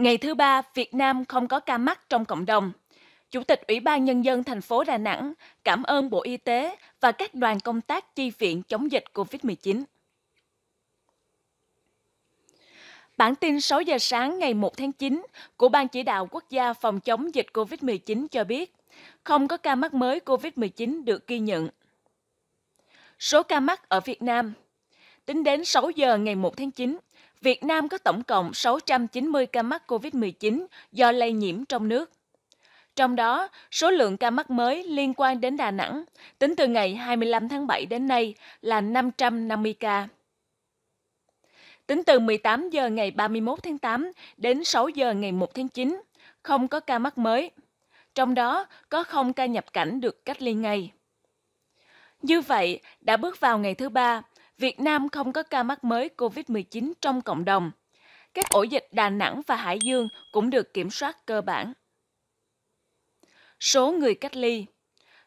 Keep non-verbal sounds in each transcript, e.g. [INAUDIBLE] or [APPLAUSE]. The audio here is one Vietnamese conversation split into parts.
Ngày thứ ba, Việt Nam không có ca mắc trong cộng đồng. Chủ tịch Ủy ban Nhân dân thành phố Đà Nẵng cảm ơn Bộ Y tế và các đoàn công tác chi viện chống dịch COVID-19. Bản tin 6 giờ sáng ngày 1 tháng 9 của Ban Chỉ đạo Quốc gia phòng chống dịch COVID-19 cho biết, không có ca mắc mới COVID-19 được ghi nhận. Số ca mắc ở Việt Nam Tính đến 6 giờ ngày 1 tháng 9, Việt Nam có tổng cộng 690 ca mắc COVID-19 do lây nhiễm trong nước. Trong đó, số lượng ca mắc mới liên quan đến Đà Nẵng tính từ ngày 25 tháng 7 đến nay là 550 ca. Tính từ 18 giờ ngày 31 tháng 8 đến 6 giờ ngày 1 tháng 9, không có ca mắc mới. Trong đó có không ca nhập cảnh được cách ly ngay. Như vậy, đã bước vào ngày thứ ba, Việt Nam không có ca mắc mới COVID-19 trong cộng đồng. Các ổ dịch Đà Nẵng và Hải Dương cũng được kiểm soát cơ bản. Số người cách ly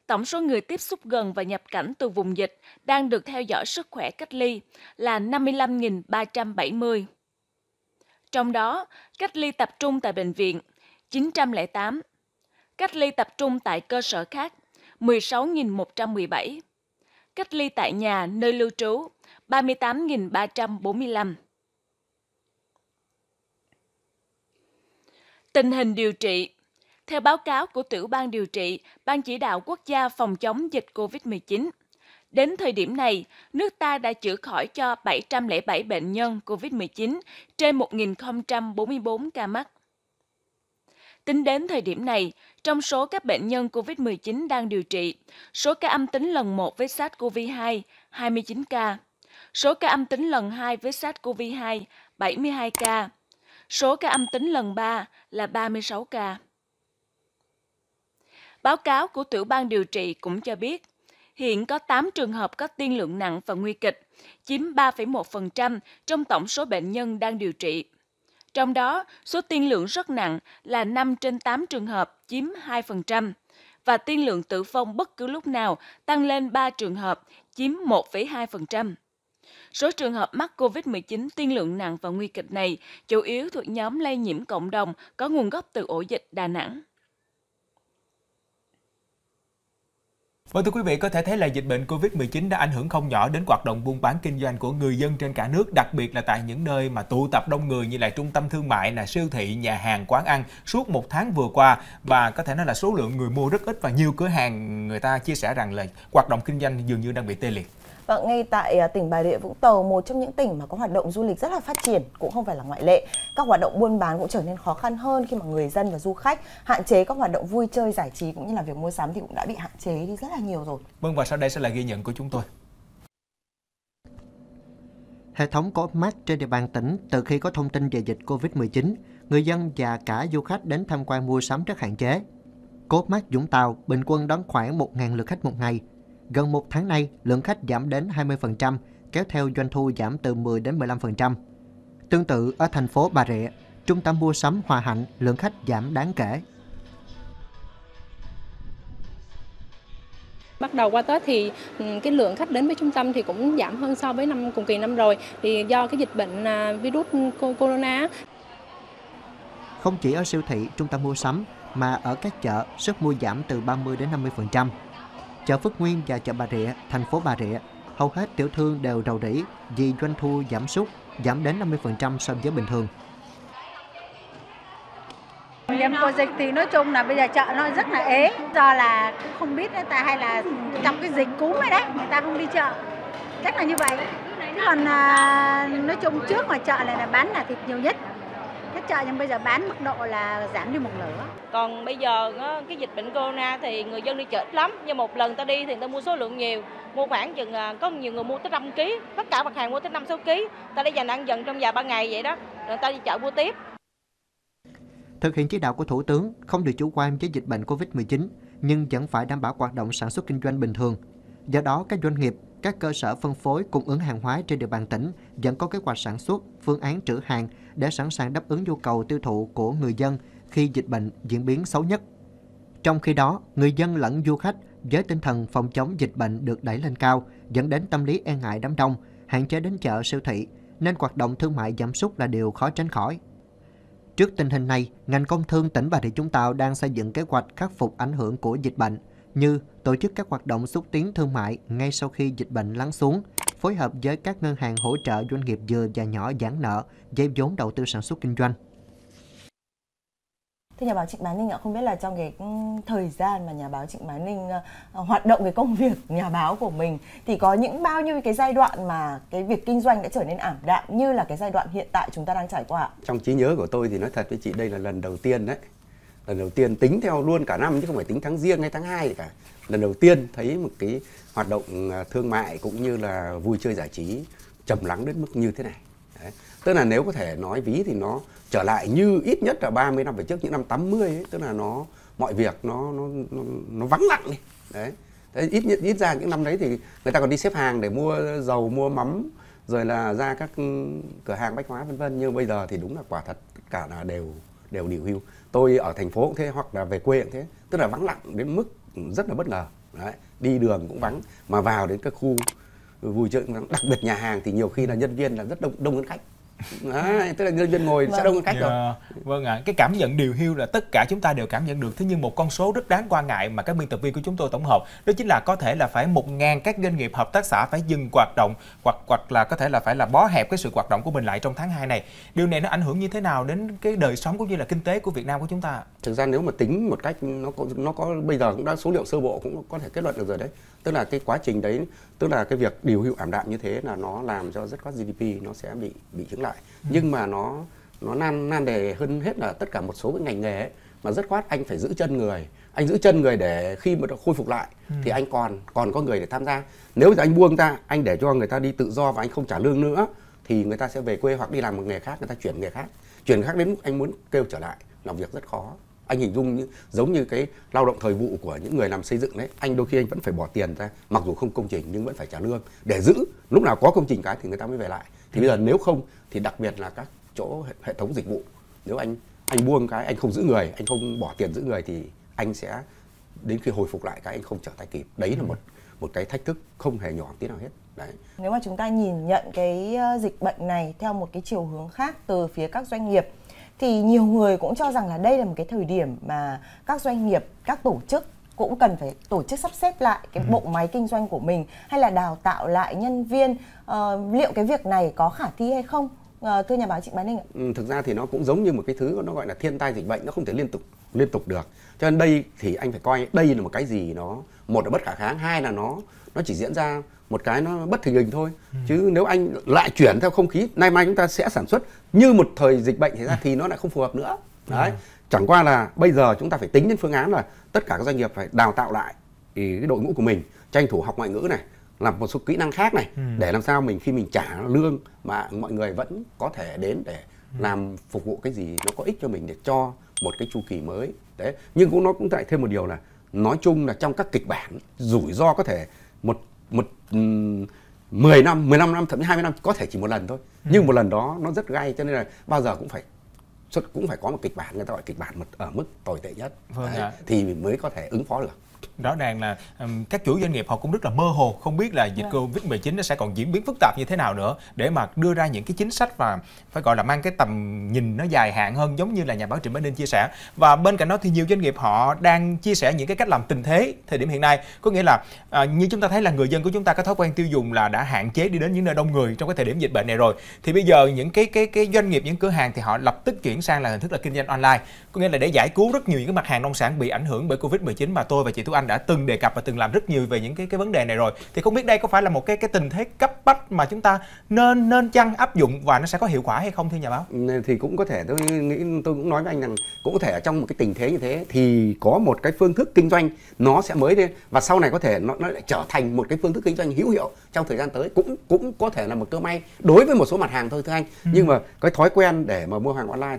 Tổng số người tiếp xúc gần và nhập cảnh từ vùng dịch đang được theo dõi sức khỏe cách ly là 55.370. Trong đó, cách ly tập trung tại bệnh viện 908, cách ly tập trung tại cơ sở khác 16.117, cách ly tại nhà nơi lưu trú 38.345. Tình hình điều trị Theo báo cáo của Tiểu ban điều trị, Ban chỉ đạo quốc gia phòng chống dịch COVID-19, Đến thời điểm này, nước ta đã chữa khỏi cho 707 bệnh nhân COVID-19 trên 1.044 ca mắc. Tính đến thời điểm này, trong số các bệnh nhân COVID-19 đang điều trị, số ca âm tính lần 1 với SARS-CoV-2 29 ca, số ca âm tính lần 2 với SARS-CoV-2 72 ca, số ca âm tính lần 3 là 36 ca. Báo cáo của tiểu ban điều trị cũng cho biết, hiện có 8 trường hợp có tiên lượng nặng và nguy kịch, chiếm 3,1% trong tổng số bệnh nhân đang điều trị. Trong đó, số tiên lượng rất nặng là 5 trên 8 trường hợp chiếm 2% và tiên lượng tử vong bất cứ lúc nào tăng lên 3 trường hợp chiếm 1,2%. Số trường hợp mắc COVID-19 tiên lượng nặng và nguy kịch này chủ yếu thuộc nhóm lây nhiễm cộng đồng có nguồn gốc từ ổ dịch Đà Nẵng. Vâng thưa quý vị, có thể thấy là dịch bệnh Covid-19 đã ảnh hưởng không nhỏ đến hoạt động buôn bán kinh doanh của người dân trên cả nước, đặc biệt là tại những nơi mà tụ tập đông người như là trung tâm thương mại, là siêu thị, nhà hàng, quán ăn suốt một tháng vừa qua và có thể nói là số lượng người mua rất ít và nhiều cửa hàng người ta chia sẻ rằng là hoạt động kinh doanh dường như đang bị tê liệt. Và vâng, ngay tại à, tỉnh Bà Rịa Vũng Tàu, một trong những tỉnh mà có hoạt động du lịch rất là phát triển cũng không phải là ngoại lệ. Các hoạt động buôn bán cũng trở nên khó khăn hơn khi mà người dân và du khách hạn chế các hoạt động vui chơi giải trí cũng như là việc mua sắm thì cũng đã bị hạn chế đi rất là nhiều rồi. Vâng và sau đây sẽ là ghi nhận của chúng tôi. Hệ thống có mát trên địa bàn tỉnh từ khi có thông tin về dịch Covid-19, người dân và cả du khách đến tham quan mua sắm rất hạn chế. Cốt mát Dũng Tàu bình quân đón khoảng 1.000 lượt khách một ngày – Gần một tháng nay, lượng khách giảm đến 20%, kéo theo doanh thu giảm từ 10 đến 15%. Tương tự ở thành phố Bà Rịa, trung tâm mua sắm Hòa Hạnh lượng khách giảm đáng kể. Bắt đầu qua Tết thì ừ, cái lượng khách đến với trung tâm thì cũng giảm hơn so với năm cùng kỳ năm rồi thì do cái dịch bệnh à, virus corona. Không chỉ ở siêu thị, trung tâm mua sắm mà ở các chợ sức mua giảm từ 30 đến 50%. Chợ Phước Nguyên và chợ Bà Rịa, thành phố Bà Rịa, hầu hết tiểu thương đều rầu rĩ vì doanh thu giảm sút, giảm đến 50% so với bình thường. Em cô dịch thì nói chung là bây giờ chợ nó rất là ế, do là không biết người ta hay là trong cái dịch cúm ấy đấy, người ta không đi chợ. Chắc là như vậy. Còn à, nói chung trước ngoài chợ này là bán là thịt nhiều nhất, hết trơn nhưng bây giờ bán mức độ là giảm đi một nửa. Còn bây giờ ờ, cái dịch bệnh corona thì người dân đi chợ ít lắm, nhưng một lần ta đi thì ta mua số lượng nhiều, mua khoảng chừng ờ, có nhiều người mua tới 5 kg, tất cả mặt hàng mua tới 5 6 kg, ta đi dành ăn dần trong vài ba ngày vậy đó, rồi ta đi chợ mua tiếp. Thực hiện chỉ đạo của Thủ tướng không được chủ quan với dịch bệnh Covid-19 nhưng vẫn phải đảm bảo hoạt động sản xuất kinh doanh bình thường. Do đó, các doanh nghiệp, các cơ sở phân phối cung ứng hàng hóa trên địa bàn tỉnh vẫn có kế hoạch sản xuất, phương án trữ hàng để sẵn sàng đáp ứng nhu cầu tiêu thụ của người dân khi dịch bệnh diễn biến xấu nhất. Trong khi đó, người dân lẫn du khách với tinh thần phòng chống dịch bệnh được đẩy lên cao, dẫn đến tâm lý e ngại đám đông, hạn chế đến chợ siêu thị, nên hoạt động thương mại giảm sút là điều khó tránh khỏi. Trước tình hình này, ngành công thương tỉnh Bà Rịa Vũng Tàu đang xây dựng kế hoạch khắc phục ảnh hưởng của dịch bệnh, như tổ chức các hoạt động xúc tiến thương mại ngay sau khi dịch bệnh lắng xuống, phối hợp với các ngân hàng hỗ trợ doanh nghiệp vừa và nhỏ giãn nợ, dây vốn đầu tư sản xuất kinh doanh. Thưa nhà báo Trịnh Bá Ninh ạ, không biết là trong cái thời gian mà nhà báo Trịnh Bá Ninh ờ, hoạt động cái công [LAUGHS] việc nhà báo của mình thì có những bao nhiêu cái giai đoạn mà cái việc kinh doanh đã trở nên ảm đạm như là cái giai đoạn hiện tại chúng ta đang trải qua? ạ? Trong trí nhớ của tôi thì nói thật với chị đây là lần đầu tiên đấy. Lần đầu tiên tính theo luôn cả năm chứ không phải tính tháng riêng hay tháng 2 cả. Lần đầu tiên thấy một cái hoạt động ờ, thương mại cũng như là vui chơi giải trí trầm lắng đến mức như thế này Đấy. tức là nếu có thể nói ví thì nó trở lại như ít nhất là 30 năm về trước những năm 80 ấy, tức là nó mọi việc nó nó nó, nó vắng lặng đi đấy Thế ít ít ra những năm đấy thì người ta còn đi xếp hàng để mua dầu mua mắm rồi là ra các ừ, cửa hàng bách hóa vân vân nhưng bây giờ thì đúng là quả thật cả là đều đều điều hưu tôi ở thành phố cũng thế hoặc là về quê cũng thế tức là vắng lặng đến mức rất là bất ngờ Đấy, đi đường cũng vắng mà vào đến các khu vui chơi cũng vắng đặc biệt nhà hàng thì nhiều khi là nhân viên là rất đông đông hơn khách à, tức là nhân dân ngồi vâng. sẽ đông hơn khách yeah. rồi vâng ạ à. cái cảm nhận điều hưu là tất cả chúng ta đều cảm nhận được thế nhưng một con số rất đáng quan ngại mà các biên tập viên của chúng tôi tổng hợp đó chính là có thể là phải một ngàn các doanh nghiệp hợp tác xã phải dừng hoạt động hoặc hoặc là có thể là phải là bó hẹp cái sự hoạt động của mình lại trong tháng 2 này điều này nó ảnh hưởng như thế nào đến cái đời sống cũng như là kinh tế của Việt Nam của chúng ta thực ra nếu mà tính một cách nó có nó có bây giờ cũng đã số liệu sơ bộ cũng có thể kết luận được rồi đấy tức là cái quá trình đấy tức là cái việc điều hưu ảm đạm như thế là nó làm cho rất có GDP nó sẽ bị bị chứng lại lại nhưng mà nó nó nan nan đề hơn hết là tất cả một số cái ngành nghề ấy, mà rất khoát anh phải giữ chân người anh giữ chân người để khi mà khôi phục lại ừ. thì anh còn còn có người để tham gia nếu giờ anh buông ta anh để cho người ta đi tự do và anh không trả lương nữa thì người ta sẽ về quê hoặc đi làm một nghề khác người ta chuyển nghề khác chuyển khác đến lúc anh muốn kêu trở lại làm việc rất khó anh hình dung như, giống như cái lao động thời vụ của những người làm xây dựng đấy anh đôi khi anh vẫn phải bỏ tiền ra mặc dù không công trình nhưng vẫn phải trả lương để giữ lúc nào có công trình cái thì người ta mới về lại thì bây giờ nếu không thì đặc biệt là các chỗ hệ thống dịch vụ nếu anh anh buông cái anh không giữ người anh không bỏ tiền giữ người thì anh sẽ đến khi hồi phục lại cái anh không trở tay kịp đấy là ừ. một một cái thách thức không hề nhỏ tí nào hết đấy nếu mà chúng ta nhìn nhận cái ờ, dịch bệnh này theo một cái chiều hướng khác từ phía các doanh nghiệp thì nhiều người cũng cho rằng là đây là một cái thời điểm mà các doanh nghiệp các tổ chức cũng cần phải tổ chức sắp xếp lại cái ừ. bộ máy kinh doanh của mình hay là đào tạo lại nhân viên uh, liệu cái việc này có khả thi hay không uh, thưa nhà báo chị bá ninh ạ ừ, thực ra thì nó cũng giống như một cái thứ nó gọi là thiên tai dịch bệnh nó không thể liên tục liên tục được cho nên đây thì anh phải coi đây là một cái gì nó một là bất khả kháng hai là nó nó chỉ diễn ra một cái nó bất thình lình thôi ừ. chứ nếu anh lại chuyển theo không khí nay mai chúng ta sẽ sản xuất như một thời dịch bệnh thế ra thì nó lại không phù hợp nữa đấy chẳng qua là bây giờ chúng ta phải tính đến phương án là tất cả các doanh nghiệp phải đào tạo lại thì cái đội ngũ của mình tranh thủ học ngoại ngữ này làm một số kỹ năng khác này ừ. để làm sao mình khi mình trả lương mà mọi người vẫn có thể đến để ừ. làm phục vụ cái gì nó có ích cho mình để cho một cái chu kỳ mới đấy nhưng cũng nó cũng lại thêm một điều là nói chung là trong các kịch bản rủi ro có thể một một um, năm, 15 năm, thậm chí 20 năm có thể chỉ một lần thôi. Ừ. Nhưng một lần đó nó rất gay cho nên là bao giờ cũng phải xuất cũng phải có một kịch bản người ta gọi kịch bản ở ờ, mức tồi tệ nhất vâng đấy, thì mới có thể ứng phó được rõ ràng là um, các chủ doanh nghiệp họ cũng rất là mơ hồ không biết là dịch dạ. covid 19 nó sẽ còn diễn biến phức tạp như thế nào nữa để mà đưa ra những cái chính sách và phải gọi là mang cái tầm nhìn nó dài hạn hơn giống như là nhà báo Trịnh Bá Ninh chia sẻ và bên cạnh đó thì nhiều doanh nghiệp họ đang chia sẻ những cái cách làm tình thế thời điểm hiện nay có nghĩa là à, như chúng ta thấy là người dân của chúng ta có thói quen tiêu dùng là đã hạn chế đi đến những nơi đông người trong cái thời điểm dịch bệnh này rồi thì bây giờ những cái cái cái doanh nghiệp những cửa hàng thì họ lập tức chuyển sang là hình thức là kinh doanh online có nghĩa là để giải cứu rất nhiều những cái mặt hàng nông sản bị ảnh hưởng bởi covid 19 mà tôi và chị Tú anh đã từng đề cập và từng làm rất nhiều về những cái cái vấn đề này rồi thì không biết đây có phải là một cái cái tình thế cấp bách mà chúng ta nên nên chăng áp dụng và nó sẽ có hiệu quả hay không thưa nhà báo thì cũng có thể tôi nghĩ tôi cũng nói với anh rằng cũng có thể trong một cái tình thế như thế thì có một cái phương thức kinh doanh nó sẽ mới lên và sau này có thể nó, nó lại trở thành một cái phương thức kinh doanh hữu hiệu trong thời gian tới cũng cũng có thể là một cơ may đối với một số mặt hàng thôi thưa anh ừ. nhưng mà cái thói quen để mà mua hàng online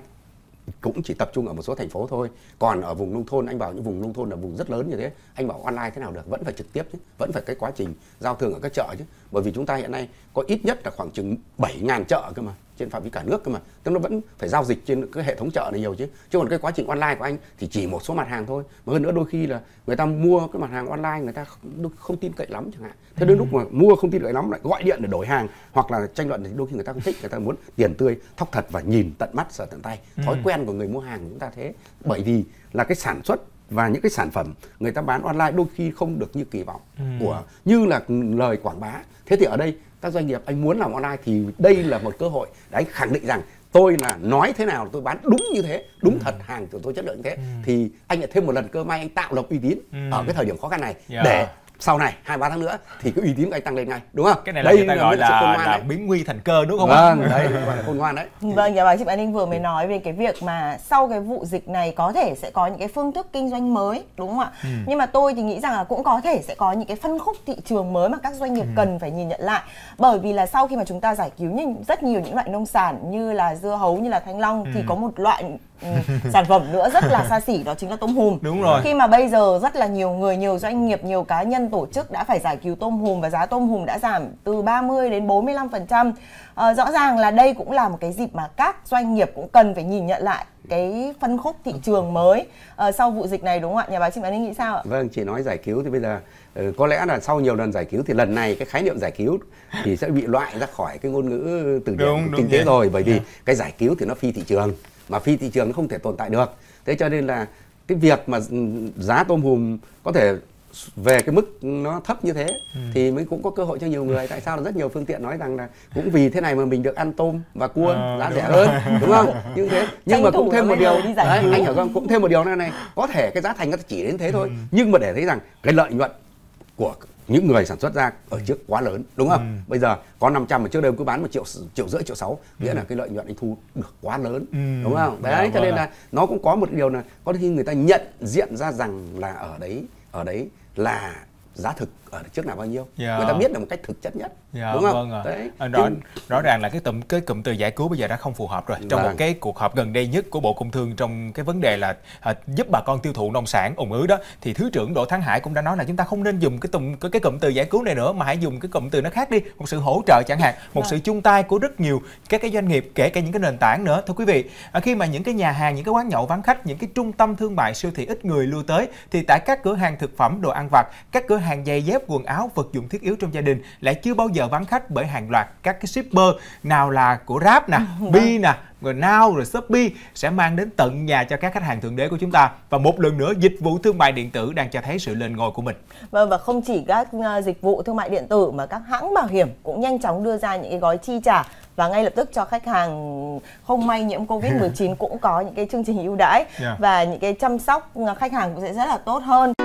cũng chỉ tập trung ở một số thành phố thôi còn ở vùng nông thôn anh bảo những vùng nông thôn là vùng rất lớn như thế anh bảo online thế nào được vẫn phải trực tiếp chứ vẫn phải cái quá trình giao thương ở các chợ chứ bởi vì chúng ta hiện nay có ít nhất là khoảng chừng 7 ngàn chợ cơ mà trên phạm vi cả nước cơ mà tức nó vẫn phải giao dịch trên cái hệ thống chợ này nhiều chứ chứ còn cái quá trình online của anh thì chỉ một số mặt hàng thôi mà hơn nữa đôi khi là người ta mua cái mặt hàng online người ta không, không tin cậy lắm chẳng hạn thế đến lúc mà ừ. mua không tin cậy lắm lại gọi điện để đổi hàng hoặc là tranh luận thì đôi khi người ta không thích người ta muốn tiền tươi thóc thật và nhìn tận mắt sờ tận tay ừ. thói quen của người mua hàng của chúng ta thế bởi vì là cái sản xuất và những cái sản phẩm người ta bán online đôi khi không được như kỳ vọng ừ. của như là lời quảng bá thế thì ở đây các doanh nghiệp anh muốn làm online thì đây là một cơ hội để anh khẳng định rằng tôi là nói thế nào tôi bán đúng như thế đúng ừ. thật hàng của tôi chất lượng như thế ừ. thì anh lại thêm một lần cơ may anh tạo lập uy tín ừ. ở cái thời điểm khó khăn này yeah. để sau này hai ba tháng nữa thì cái uy tín của anh tăng lên ngay đúng không cái này đây là người ta gọi là, là, là biến nguy thành cơ đúng không vâng anh? đấy là khôn ngoan đấy vâng dạ bà vâng, chị bạn anh vừa mới nói về cái việc mà sau cái vụ dịch này có thể sẽ có những cái phương thức kinh doanh mới đúng không ạ ừ. nhưng mà tôi thì nghĩ rằng là cũng có thể sẽ có những cái phân khúc thị trường mới mà các doanh nghiệp ừ. cần phải nhìn nhận lại bởi vì là sau khi mà chúng ta giải cứu những rất nhiều những loại nông sản như là dưa hấu như là thanh long ừ. thì có một loại Ừ. sản phẩm nữa rất là xa xỉ đó chính là tôm hùm đúng rồi khi mà bây giờ rất là nhiều người nhiều doanh nghiệp nhiều cá nhân tổ chức đã phải giải cứu tôm hùm và giá tôm hùm đã giảm từ 30 đến 45 phần trăm ờ, rõ ràng là đây cũng là một cái dịp mà các doanh nghiệp cũng cần phải nhìn nhận lại cái phân khúc thị trường mới à, sau vụ dịch này đúng không ạ nhà báo chị Bá Ninh nghĩ sao ạ vâng chị nói giải cứu thì bây giờ ờ, có lẽ là sau nhiều lần giải cứu thì lần này cái khái niệm giải cứu thì sẽ bị loại ra khỏi cái ngôn ngữ từ điển kinh tế rồi bởi vì yeah. Dạ. cái giải cứu thì nó phi thị trường mà phi thị trường nó không thể tồn tại được thế cho nên là cái việc mà giá tôm hùm có thể về cái mức nó thấp như thế ừ. thì mới cũng có cơ hội cho nhiều người tại sao là rất nhiều phương tiện nói rằng là cũng vì thế này mà mình được ăn tôm và cua à, giá rẻ rồi. hơn đúng không [LAUGHS] nhưng thế nhưng Tranh mà cũng thêm một điều đấy, anh hiểu không cũng thêm một điều này này có thể cái giá thành nó chỉ đến thế ừ. thôi ừ. nhưng mà để thấy rằng cái lợi nhuận của những người sản xuất ra ở trước quá lớn đúng không ừ. bây giờ có 500 mà trước đây cứ bán một triệu triệu rưỡi triệu sáu nghĩa ừ. là cái lợi nhuận anh thu được quá lớn ừ. đúng không dạ, đấy dạ, cho vâng nên là nó cũng có một điều là có khi người ta nhận diện ra rằng là ở đấy ở đấy là giá thực ở ờ, trước nào bao nhiêu yeah. Dạ. người ta biết được một cách thực chất nhất yeah, dạ, đúng không vâng à. Đấy. Ờ, rõ ràng là cái cụm cái cụm từ giải cứu bây giờ đã không phù hợp rồi trong vâng. một cái cuộc họp gần đây nhất của bộ công thương trong cái vấn đề là à, giúp bà con tiêu thụ nông sản ủng ứ đó thì thứ trưởng đỗ thắng hải cũng đã nói là chúng ta không nên dùng cái cụm cái, cái cụm từ giải cứu này nữa mà hãy dùng cái cụm từ nó khác đi một sự hỗ trợ chẳng hạn một vâng. sự chung tay của rất nhiều các cái doanh nghiệp kể cả những cái nền tảng nữa thưa quý vị à, khi mà những cái nhà hàng những cái quán nhậu vắng khách những cái trung tâm thương mại siêu thị ít người lưu tới thì tại các cửa hàng thực phẩm đồ ăn vặt các cửa hàng giày dép quần áo, vật dụng thiết yếu trong gia đình lại chưa bao giờ vắng khách bởi hàng loạt các cái shipper nào là của Grab nè, [LAUGHS] vâng. Bi nè, rồi Now rồi Shopee sẽ mang đến tận nhà cho các khách hàng thượng đế của chúng ta và một lần nữa dịch vụ thương mại điện tử đang cho thấy sự lên ngôi của mình. Vâng và không chỉ các ờ, dịch vụ thương mại điện tử mà các hãng bảo hiểm cũng nhanh chóng đưa ra những cái gói chi trả và ngay lập tức cho khách hàng không may nhiễm Covid-19 [LAUGHS] cũng có những cái chương trình ưu đãi yeah. Dạ. và những cái chăm sóc ờ, khách hàng cũng sẽ rất là tốt hơn.